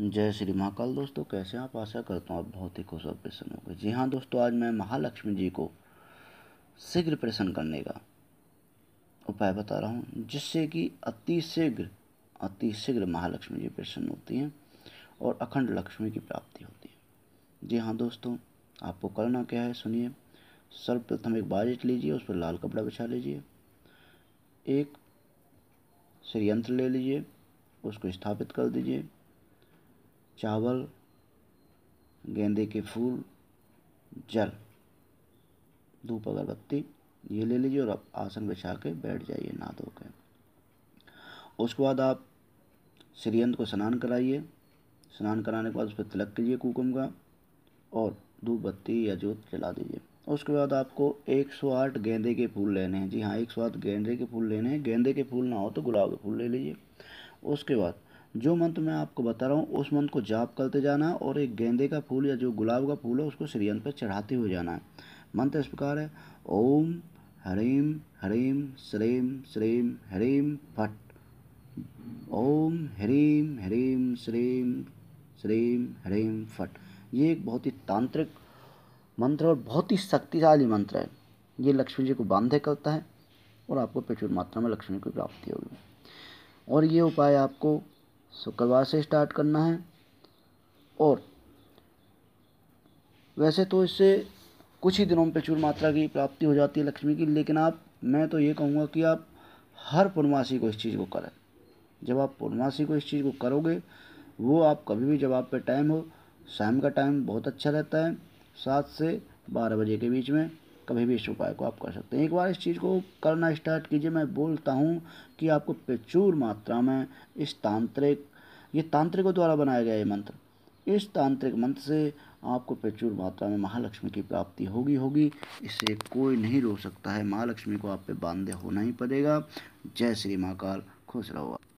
जय श्री महाकाल दोस्तों कैसे आप आशा करता हूँ आप बहुत ही खुश और प्रसन्न हो गए जी हाँ दोस्तों आज मैं महालक्ष्मी जी को शीघ्र प्रसन्न करने का उपाय बता रहा हूँ जिससे कि अति शीघ्र अति शीघ्र महालक्ष्मी जी प्रसन्न होती हैं और अखंड लक्ष्मी की प्राप्ति होती है जी हाँ दोस्तों आपको करना क्या है सुनिए सर्वप्रथम एक बाजेट लीजिए उस पर लाल कपड़ा बिछा लीजिए एक श्रीयंत्र ले लीजिए उसको स्थापित कर दीजिए चावल गेंदे के फूल जल धूप अगरबत्ती ये ले लीजिए और आप आसन बिछा के बैठ जाइए ना धो के उसके बाद आप श्रीयंत को स्नान कराइए स्नान कराने के बाद उस पर तिलक कीजिए कुकुम का और धूप बत्ती या जोत जला दीजिए उसके बाद आपको 108 गेंदे के फूल लेने हैं जी हाँ 108 गेंदे के फूल लेने हैं गेंदे के फूल ना हो तो गुलाब के फूल ले लीजिए उसके बाद जो मंत्र मैं आपको बता रहा हूँ उस मंत्र को जाप करते जाना और एक गेंदे का फूल या जो गुलाब का फूल है उसको श्रीयंत्र पर चढ़ाते हुए जाना है मंत्र इस प्रकार है ओम ह्रीम ह्रीम श्रीम श्रीम ह्रीम फट ओम ह्रीम ह्रीम श्रीम श्रीम ह्रीम फट ये एक बहुत ही तांत्रिक मंत्र और बहुत ही शक्तिशाली मंत्र है ये लक्ष्मी जी को बांधे करता है और आपको प्रचुर मात्रा में लक्ष्मी की प्राप्ति होगी और ये उपाय आपको शुक्रवार से स्टार्ट करना है और वैसे तो इससे कुछ ही दिनों में प्रचुर मात्रा की प्राप्ति हो जाती है लक्ष्मी की लेकिन आप मैं तो ये कहूँगा कि आप हर पूर्णमासी को इस चीज़ को करें जब आप पूर्णमासी को इस चीज़ को करोगे वो आप कभी भी जब आप पे टाइम हो शाम का टाइम बहुत अच्छा रहता है सात से बारह बजे के बीच में कभी भी इस उपाय को आप कर सकते हैं एक बार इस चीज़ को करना स्टार्ट कीजिए मैं बोलता हूँ कि आपको प्रचुर मात्रा में इस तांत्रिक ये तांत्रिकों द्वारा बनाया गया ये मंत्र इस तांत्रिक मंत्र से आपको प्रचुर मात्रा में महालक्ष्मी की प्राप्ति होगी होगी इससे कोई नहीं रोक सकता है महालक्ष्मी को आप पे बांधे होना ही पड़ेगा जय श्री महाकाल खुश रहो